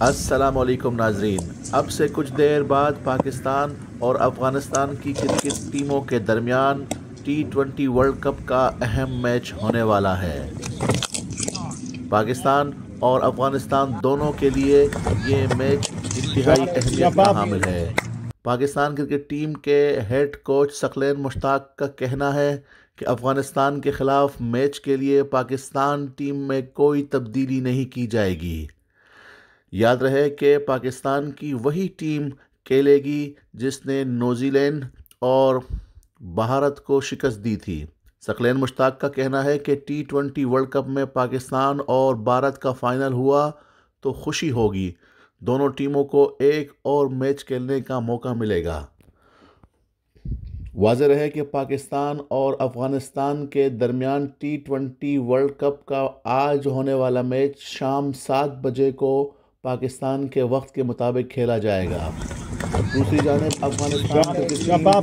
वालेकुम नाजरीन अब से कुछ देर बाद पाकिस्तान और अफ़गानिस्तान की क्रिकेट टीमों के दरमियान टी ट्वेंटी वर्ल्ड कप का अहम मैच होने वाला है पाकिस्तान और अफ़गानिस्तान दोनों के लिए ये मैच इंतहाई अहमियत का हामिल है पाकिस्तान क्रिकेट टीम के हेड कोच सकलैन मुश्ताक का कहना है कि अफ़गानिस्तान के ख़िलाफ़ मैच के लिए पाकिस्तान टीम में कोई तब्दीली नहीं की जाएगी याद रहे कि पाकिस्तान की वही टीम खेलेगी जिसने न्यूजीलैंड और भारत को शिकस्त दी थी सकलैन मुश्ताक का कहना है कि टी ट्वेंटी वर्ल्ड कप में पाकिस्तान और भारत का फाइनल हुआ तो खुशी होगी दोनों टीमों को एक और मैच खेलने का मौका मिलेगा वाज रहे कि पाकिस्तान और अफ़गानिस्तान के दरमियान टी ट्वेंटी वर्ल्ड कप का आज होने वाला मैच शाम सात बजे को पाकिस्तान के वक्त के मुताबिक खेला जाएगा दूसरी जानब अफगानिस्तान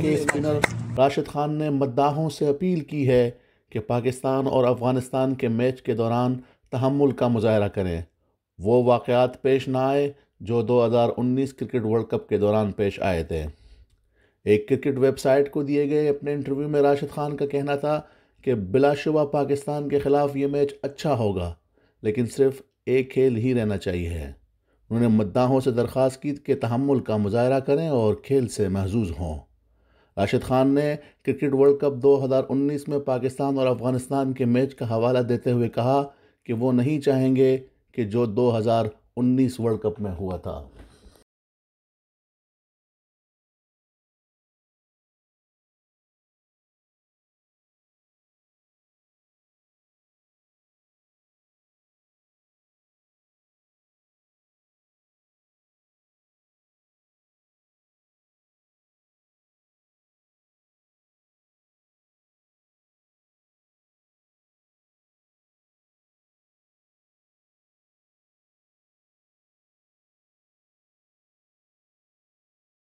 के स्पिनर राशिद खान ने मद्दाहों से अपील की है कि पाकिस्तान और अफगानिस्तान के मैच के दौरान तहमुल का मुजाहरा करें वो वाक़ात पेश ना आए जो 2019 क्रिकेट वर्ल्ड कप के दौरान पेश आए थे एक क्रिकेट वेबसाइट को दिए गए अपने इंटरव्यू में राशिद खान का कहना था कि बिलाशुबा पाकिस्तान के ख़िलाफ़ ये मैच अच्छा होगा लेकिन सिर्फ एक खेल ही रहना चाहिए उन्होंने मद्दाहों से दरख्वास्त की कि तहमुल का मुजाहरा करें और खेल से महजूज हों राशिद खान ने क्रिकेट वर्ल्ड कप 2019 में पाकिस्तान और अफगानिस्तान के मैच का हवाला देते हुए कहा कि वो नहीं चाहेंगे कि जो 2019 वर्ल्ड कप में हुआ था